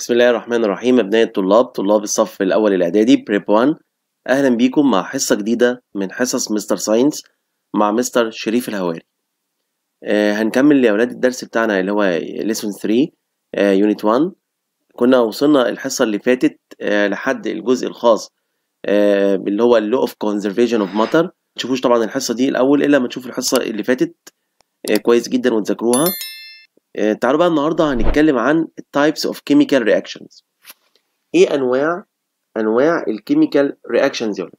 بسم الله الرحمن الرحيم أبناء الطلاب طلاب الصف الأول الإعدادي بريب 1 أهلا بيكم مع حصة جديدة من حصص مستر ساينس مع مستر شريف الهواري آه هنكمل يا ولاد الدرس بتاعنا اللي هو ليسون 3 يونت 1 كنا وصلنا الحصة اللي فاتت آه لحد الجزء الخاص آه اللي هو اللو اوف كونزرفيشن اوف ماتر متشوفوش طبعا الحصة دي الأول إلا ما تشوفوا الحصة اللي فاتت آه كويس جدا وتذاكروها آه، تعالوا بقى النهارده هنتكلم عن types of chemical reactions ايه انواع انواع الكيميكال رياكشنز يا ولاد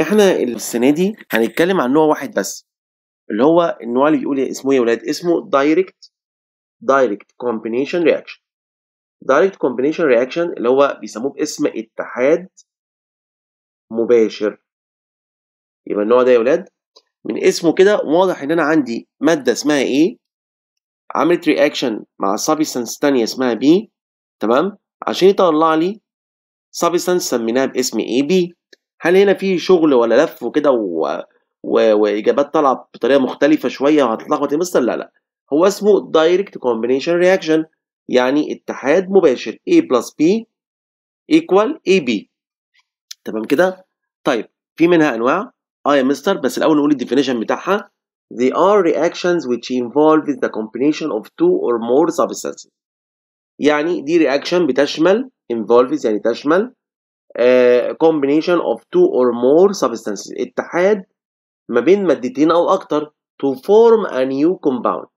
احنا السنه دي هنتكلم عن نوع واحد بس اللي هو النوع اللي بيقول إيه؟ اسمه ايه يا ولاد اسمه direct direct combination reaction direct combination reaction اللي هو بيسموه باسم اتحاد مباشر يبقى النوع ده يا ولاد من اسمه كده واضح ان انا عندي ماده اسمها ايه عملت رياكشن مع سابستنس تانية اسمها بي تمام عشان يطلع لي سابستنس سميناها باسم اي بي هل هنا في شغل ولا لف وكده و... و... واجابات طالعه بطريقه مختلفه شويه وهتتلخبط يا مستر لا لا هو اسمه دايركت كومبينيشن رياكشن يعني اتحاد مباشر A بلس B equal AB تمام كده؟ طيب في منها انواع اه يا مستر بس الاول نقول الديفينيشن بتاعها They are reactions which involve the combination of two or more substances يعني دي reaction بتشمل involves يعني تشمل uh, combination of two or more substances اتحاد ما بين مادتين او اكتر to form a new compound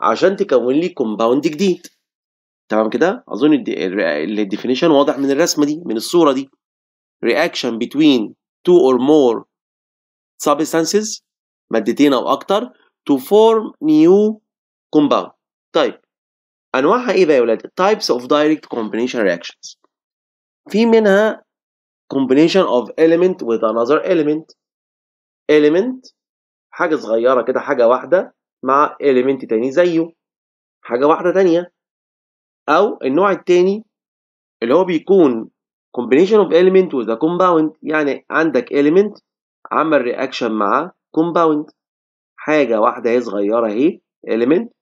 عشان تكون لي compound جديد تمام كده اظن definition واضح من الرسمه دي من الصورة دي reaction between two or more substances مادتين او اكتر to form new compound طيب انواعها ايه بقى يا ولاد types of direct combination reactions في منها combination of element with another element element حاجه صغيره كده حاجه واحده مع element تاني زيه حاجه واحده تانيه او النوع التاني اللي هو بيكون combination of element with a compound يعني عندك element عمل reaction مع كومباوند حاجه واحده هي صغيره اهي إيليمنت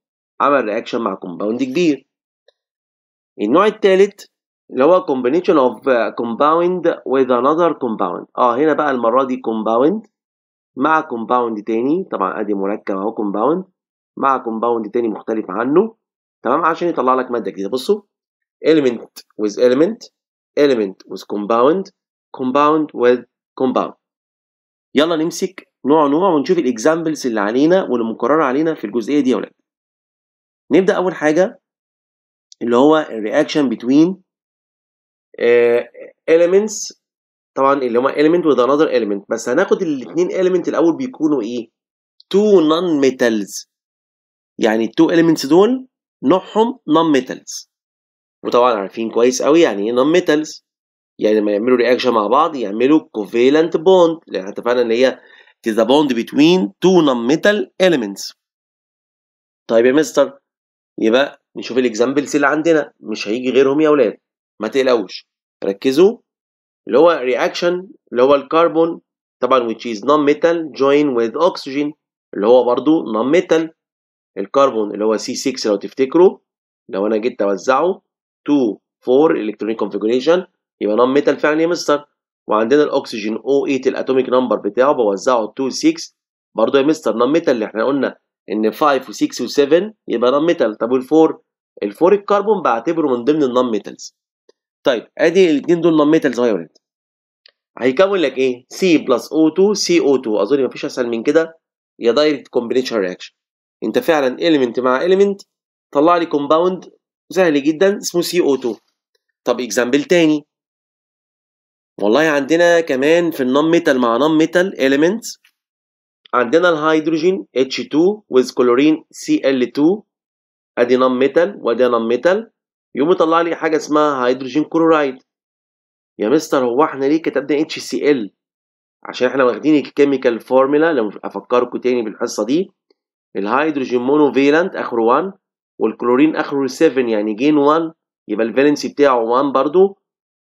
عمل رياكشن مع كومباوند كبير النوع الثالث اللي هو combination of uh, compound with another compound اه هنا بقى المره دي compound مع compound تاني طبعا ادي مركب اهو compound مع compound تاني مختلف عنه تمام عشان يطلع لك ماده جديده بصوا element with element element with compound compound with compound يلا نمسك نوع نوع ونشوف الاكزامبلز اللي علينا واللي مكرره علينا في الجزئيه دي يا ولاد نبدا اول حاجه اللي هو الرياكشن بتوين اليمنتس طبعا اللي هما element with another element بس هناخد الاثنين element الاول بيكونوا ايه two non metals يعني التو elements دول نوعهم non metals وطبعا عارفين كويس قوي يعني ايه non metals يعني لما يعملوا رياكشن مع بعض يعملوا covalent bond لان اتفقنا ان هي It is the bond between two non-metal elements. طيب يا مستر يبقى نشوف الاكزامبلز اللي عندنا مش هيجي غيرهم يا اولاد ما تقلقوش ركزوا اللي هو رياكشن اللي هو الكربون طبعا which is non-metal join with oxygen اللي هو برضو non-metal الكربون اللي هو C6 لو تفتكروا لو انا جيت اوزعه 2 4 electronic configuration يبقى non metal فعلا يا مستر وعندنا الاكسجين او 8 e الاتوميك نمبر بتاعه بوزعه 2 6 برضه يا مستر نون ميتال اللي احنا قلنا ان 5 و6 و7 يبقى نون ميتال طب وال4 ال4 الكربون بعتبره من ضمن النون ميتالز طيب ادي الاثنين دول نون ميتالز اهو يا ولاد هيكون لك ايه سي بلس او 2 سي او 2 اظن مفيش اسهل من كده يا دايركت كومبينيشن رياكشن انت فعلا اليمنت مع اليمنت طلع لي كومباوند سهل جدا اسمه سي او 2 طب اكزامبل تاني والله عندنا كمان في النون ميتال مع نون ميتال elements عندنا الهيدروجين H2 with كلورين Cl2 ادي نون ميتال وادي نون ميتال يقوم يطلع لي حاجه اسمها هيدروجين كلورايد يا مستر هو احنا ليه كتبنا HCl عشان احنا واخدين الكيميكال فورمولا لو افكركم تاني بالحصه دي الهيدروجين مونو فيلنت اخره 1 والكلورين اخره 7 يعني جين 1 يبقى الفالنسي بتاعه 1 برضه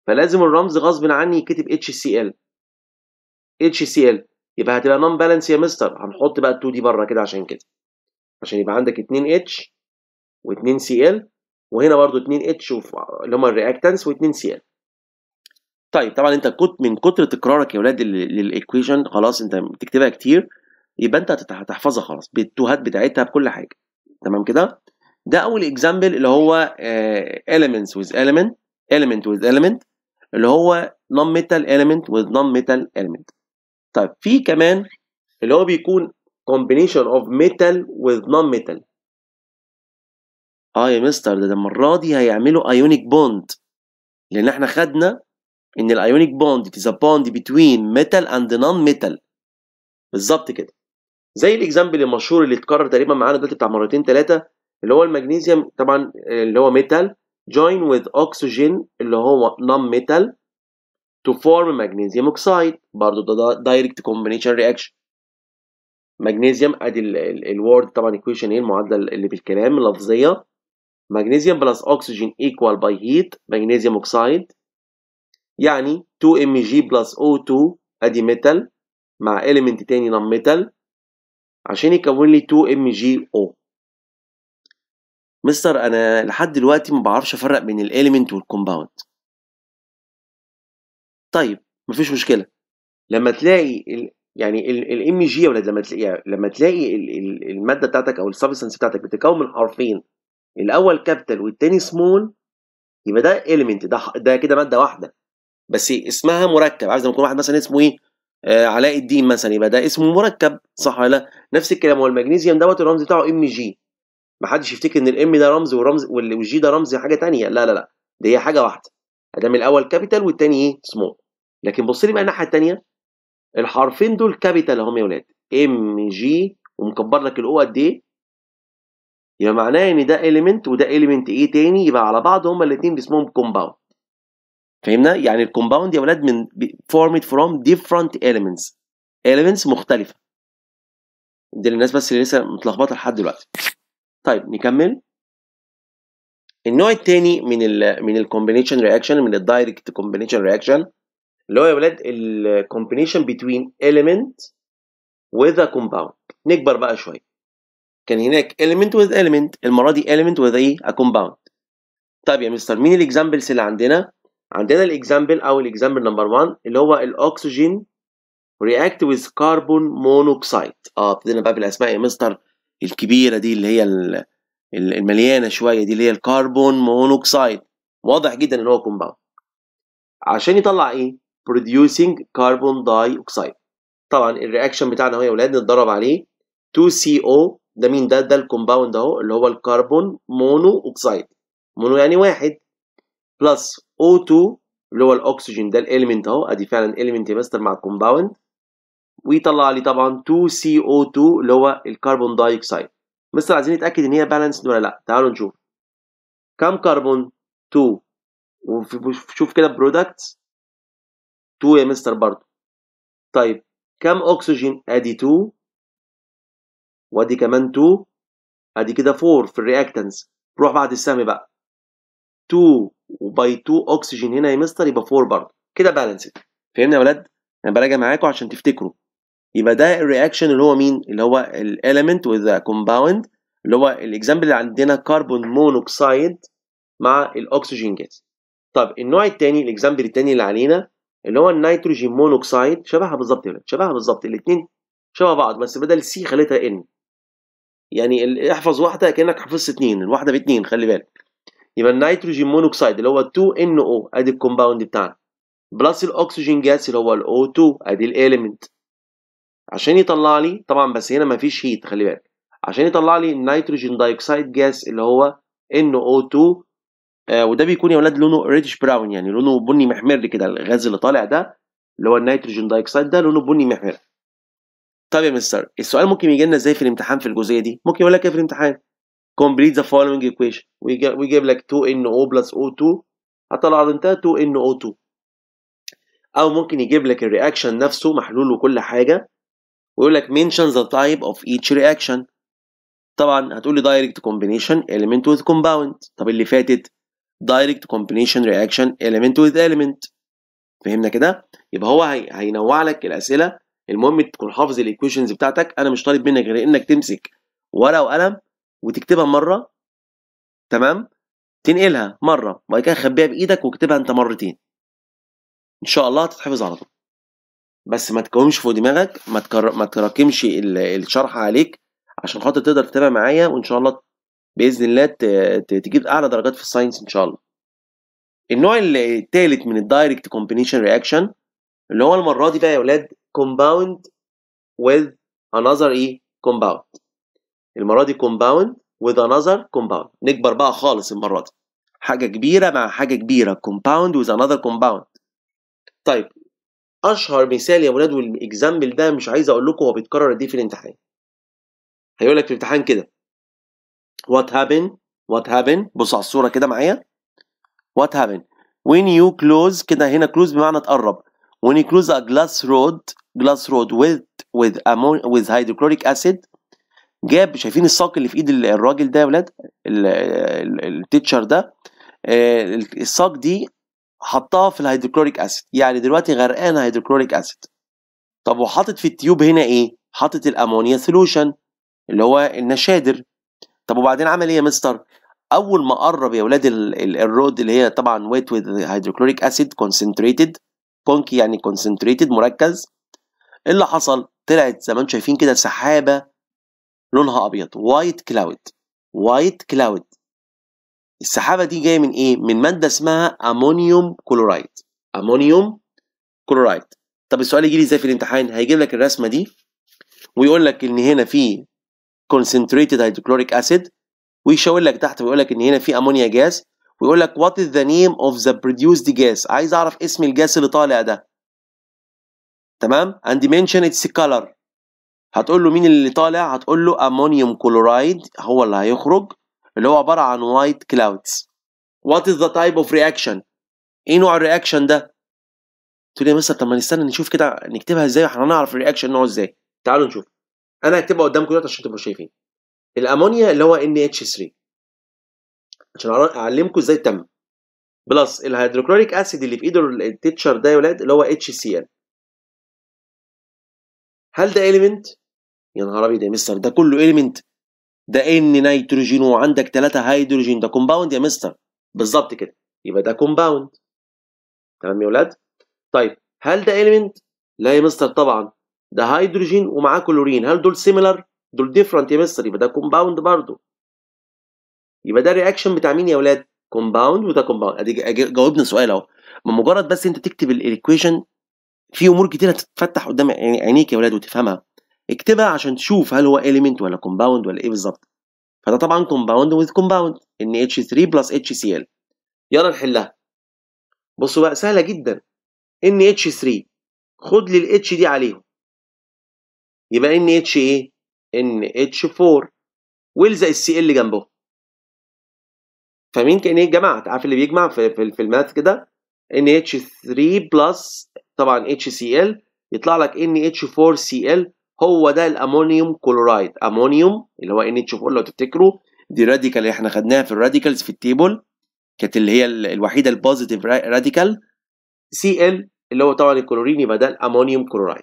فلازم الرمز غصب عني يتكتب اتش سي ال اتش سي ال يبقى هتبقى نون بالانس يا مستر هنحط بقى ال 2 دي بره كده عشان كده عشان يبقى عندك 2 اتش و2 سي ال وهنا برضو 2 اتش اللي هم الرياكتانس و2 سي ال طيب طبعا انت كنت من كتر تكرارك يا ولاد للايكويشن خلاص انت بتكتبها كتير يبقى انت هتحفظها خلاص بالتوهات بتاعتها بكل حاجه تمام كده ده اول اكزامبل اللي هو آه، elements with element element with element اللي هو non metal element with non metal element طيب في كمان اللي هو بيكون combination of metal with non metal اه يا مستر ده, المره دي هيعملوا ايونيك بوند لان احنا خدنا ان الايونيك بوند از بوند بتوين ميتال اند نون ميتال بالظبط كده زي الاكزامبل المشهور اللي اتكرر تقريبا معانا دلوقتي بتاع مرتين ثلاثه اللي هو المغنيسيوم طبعا اللي هو ميتال join with oxygen اللي هو non metal to form magnesium oxide برضه ده direct combination reaction magnesium ادي word طبعا equation ايه المعادله اللي بالكلام اللفظيه magnesium plus oxygen equal by heat magnesium oxide يعني 2 mg plus o 2 ادي metal مع element تاني non metal عشان يكون لي 2 mgo مستر انا لحد دلوقتي ما بعرفش افرق بين الاليمنت والكومباوند طيب مفيش مشكله لما تلاقي ال يعني الام جي يا ولاد لما تلاقي يعني لما تلاقي ال ال الماده بتاعتك او السبستنس بتاعتك بتتكون من حرفين الاول كابيتال والتاني سمول يبقى ده اليمنت ده ده كده ماده واحده بس اسمها مركب عايز لما يكون واحد مثلا اسمه ايه آه علاء الدين مثلا يبقى ده اسمه مركب صح ولا لا نفس الكلام هو المغنيسيوم دوت الرمز بتاعه ام جي ما حدش يفتكر ان الام ده رمز والرمز والجي ده رمز حاجه ثانيه لا لا لا ده هي حاجه واحده ادام الاول كابيتال والثاني ايه سمول لكن بص لي بقى الناحيه الثانيه الحرفين دول كابيتال اهم يا ولاد ام جي ومكبر لك الاو قد ايه يبقى معناه ان ده اليمنت وده اليمنت ايه ثاني يبقى على بعض هما الاثنين باسمهم كومباوند فهمنا يعني الكومباوند يا ولاد من فورمد فروم ديفرنت اليمنتس اليمنتس مختلفه دي للناس بس اللي لسه متلخبطه لحد دلوقتي طيب نكمل النوع الثاني من الـ من الكومبينيشن رياكشن من الدايركت كومبينيشن رياكشن اللي هو يا ولاد الكومبينيشن بتوين element with a compound نكبر بقى شويه كان هناك element with element المره دي element with ايه a compound طيب يا مستر مين الاكزامبلز اللي عندنا عندنا الاكزامبل او الاكزامبل نمبر 1 اللي هو الاكسجين رياكت with carbon monoxide اه ابتدينا بقى بالاسماء يا مستر الكبيره دي اللي هي المليانه شويه دي اللي هي الكربون مونوكسيد واضح جدا ان هو كومباوند عشان يطلع ايه producing carbon dioxide طبعا الرياكشن بتاعنا اهو يا اولاد نتدرب عليه 2CO ده مين ده ده الكومباوند اهو اللي هو الكربون مونو اوكسيد مونو يعني واحد بلس O2 اللي هو الاكسجين ده الاليمنت اهو ادي فعلا اليمنت ماستر مع الكومباوند ويطلع لي طبعا 2CO2 اللي هو الكربون دايوكسيد مستر عايزين نتاكد ان هي بالانسد ولا لا تعالوا نشوف كم كربون 2 وشوف كده برودكت 2 يا مستر برضه طيب كم اكسجين ادي 2 وادي كمان 2 ادي كده 4 في الرياكتنس روح بعد السهم بقى 2 وباي 2 اكسجين هنا يا مستر يبقى 4 برضه كده بالانسد فهمنا يا ولاد انا براجع معاكم عشان تفتكروا يبقى ده الرياكشن اللي هو مين اللي هو الاليمنت وذ كومباوند اللي هو الاكزامبل اللي عندنا كربون مونوكسيد مع الاكسجين جاز طب النوع الثاني الاكزامبل الثاني اللي علينا اللي هو النيتروجين مونوكسيد شبهها بالظبط يا شبهها بالظبط الاثنين شبه بعض بس بدل سي خليتها ان يعني احفظ واحده كانك حفظت اثنين الواحده باثنين خلي بالك يبقى النيتروجين مونوكسيد اللي هو 2 NO ادي الكومباوند بتاعنا بلس الاكسجين جاز اللي هو ال O2 ادي الاليمنت عشان يطلع لي طبعا بس هنا مفيش هيت خلي بالك عشان يطلع لي النيتروجين دايوكسيد جاس اللي هو NO2 آه وده بيكون يا ولاد لونه ريدش براون يعني لونه بني محمر كده الغاز اللي طالع ده اللي هو النيتروجين دايوكسيد ده لونه بني محمر طيب يا مستر السؤال ممكن يجي لنا ازاي في الامتحان في الجزئيه دي ممكن يقول لك ايه في الامتحان complete the following equation ويجيب لك 2NO plus O2 هطلع انت 2 2NO2 او ممكن يجيب لك الرياكشن نفسه محلول وكل حاجه ويقول لك mention the type of each reaction طبعا هتقول لي direct combination element with compound طب اللي فاتت direct combination reaction element with element فهمنا كده يبقى هو هي... هينوع لك الاسئله المهم تكون حافظ الايكويشنز بتاعتك انا مش طالب منك غير انك تمسك ورقه وقلم وتكتبها مره تمام تنقلها مره وبعد كده خبيها بايدك واكتبها انت مرتين ان شاء الله هتتحفظ على طول بس ما تكومش فوق دماغك ما تكر... ما تراكمش الشرح عليك عشان خاطر تقدر تتابع معايا وان شاء الله باذن الله ت... تجيب اعلى درجات في الساينس ان شاء الله النوع الثالث من الدايركت كومبينيشن رياكشن اللي هو المره دي بقى يا ولاد كومباوند with another ايه كومباوند المره دي كومباوند with another compound نكبر بقى خالص المره دي حاجه كبيره مع حاجه كبيره compound with another compound طيب اشهر مثال يا ولاد والاكزامبل ده مش عايز اقول لكم هو بيتكرر قد ايه في الامتحان هيقول لك في الامتحان كده what happened what happened بص على الصوره كده معايا what happened when you close كده هنا close بمعنى تقرب when you close a glass road glass road with with ammonia with hydrochloric acid جاب شايفين الساق اللي في ايد الراجل ده يا ولاد التيتشر ده آه، الساق دي حطها في الهيدروكلوريك اسيد يعني دلوقتي غرقان هيدروكلوريك اسيد طب وحاطط في التيوب هنا ايه حاطط الامونيا سولوشن اللي هو النشادر طب وبعدين عمل ايه يا مستر اول ما قرب يا ولاد الرود اللي هي طبعا ويت وذ هيدروكلوريك اسيد كونسنتريتد كونكي يعني كونسنتريتد مركز ايه اللي حصل طلعت زي ما انتم شايفين كده سحابه لونها ابيض وايت كلاود وايت كلاود السحابه دي جايه من ايه؟ من ماده اسمها امونيوم كلورايد امونيوم كلورايد طب السؤال يجي لي ازاي في الامتحان؟ هيجيب لك الرسمه دي ويقول لك ان هنا في concentrated hydrochloric acid ويشاور لك تحت ويقول لك ان هنا في امونيا جاز ويقول لك وات از ذا نيم اوف ذا produced جاز عايز اعرف اسم الجاز اللي طالع ده تمام and mention its color هتقول له مين اللي طالع هتقول له امونيوم كلورايد هو اللي هيخرج اللي هو عباره عن وايت كلاودز وات از ذا تايب اوف رياكشن ايه نوع الرياكشن ده تقول لي يا مستر طب ما نستنى نشوف كده نكتبها ازاي احنا هنعرف الرياكشن نوعه ازاي تعالوا نشوف انا هكتبها قدامكم دلوقتي عشان تبقوا شايفين الامونيا اللي هو ان اتش 3 عشان اعلمكم ازاي تم بلس الهيدروكلوريك اسيد اللي في ايده التيتشر ده يا ولاد اللي هو اتش سي ال هل ده اليمنت يا نهار ابيض يا مستر ده كله اليمنت ده ان نيتروجين وعندك ثلاثة هيدروجين ده كومباوند يا مستر بالظبط كده يبقى ده كومباوند تمام يا ولاد طيب هل ده اليمنت لا يا مستر طبعا ده هيدروجين ومعاه كلورين هل دول سيميلر دول ديفرنت يا مستر يبقى ده كومباوند برضه يبقى ده رياكشن بتاع مين يا ولاد كومباوند وده كومباوند ادي جاوبنا سؤال اهو مجرد بس انت تكتب الايكويشن في امور كتير هتتفتح قدام عينيك يا ولاد وتفهمها اكتبها عشان تشوف هل هو element ولا compound ولا ايه بالظبط فده طبعا compound with compound ان H3 plus HCl يلا نحلها بصوا بقى سهله جدا ان H3 خد لي ال H دي عليهم يبقى ان H ايه ان H4 والزق السي ال جنبه فمين كان ايه جمعت عارف اللي بيجمع في في الماث كده ان اتش 3 بلس طبعا اتش سي ال يطلع لك ان اتش 4 cl ال هو ده الامونيوم كلورايد امونيوم اللي هو ان اتش 4 لو تفتكروا دي راديكال اللي احنا خدناها في الراديكالز في التيبل كانت اللي هي الوحيده البوزيتيف راديكال سي ال اللي هو طبعا الكلورين يبقى ده الامونيوم كلورايد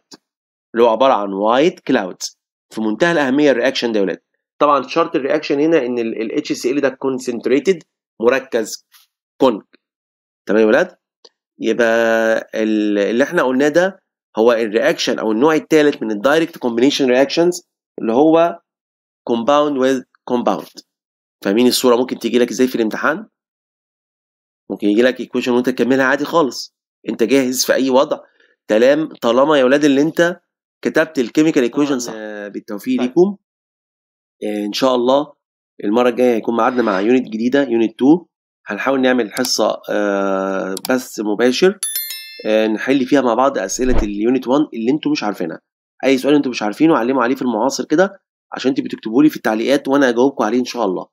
اللي هو عباره عن وايت كلاودز في منتهى الاهميه الرياكشن ده يا ولاد طبعا شرط الرياكشن هنا ان ال HCl ده كونسنتريتد مركز كونك تمام يا ولاد يبقى اللي احنا قلناه ده هو الرياكشن او النوع الثالث من الدايركت كومبينيشن رياكشنز اللي هو كومباوند ويز كومباوند فاهمين الصوره ممكن تيجي لك ازاي في الامتحان ممكن يجي لك ايكويشن وانت تكملها عادي خالص انت جاهز في اي وضع تلام طالما يا اولاد اللي انت كتبت الكيميكال ايكويشن صح بالتوفيق طيب. ليكم آه، ان شاء الله المره الجايه هيكون معادنا مع يونت جديده يونت 2 هنحاول نعمل حصه آه، بث مباشر آه، نحل فيها مع بعض اسئله اليونت 1 اللي انتوا مش عارفينها اي سؤال انتوا مش عارفينه علموا عليه في المعاصر كده عشان انتوا بتكتبوا لي في التعليقات وانا اجاوبكم عليه ان شاء الله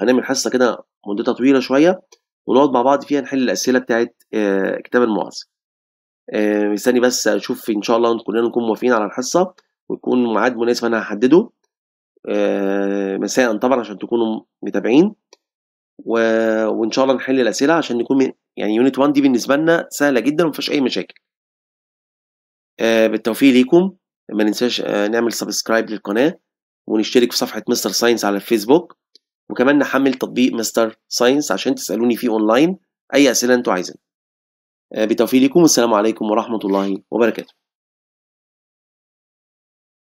هنعمل حصه كده مدتها طويله شويه ونقعد مع بعض فيها نحل الاسئله بتاعه آه، كتاب المعاصر آه، مستني بس اشوف ان شاء الله كلنا نكون موافقين على الحصه ويكون ميعاد مناسب انا هحدده مساء طبعا عشان تكونوا متابعين و... وان شاء الله نحل الاسئله عشان نكون من... يعني يونت 1 دي بالنسبه لنا سهله جدا فيهاش اي مشاكل آه بالتوفيق ليكم ما ننساش آه نعمل سبسكرايب للقناه ونشترك في صفحه مستر ساينس على الفيسبوك وكمان نحمل تطبيق مستر ساينس عشان تسالوني فيه اونلاين اي اسئله انتوا عايزينها آه بالتوفيق ليكم والسلام عليكم ورحمه الله وبركاته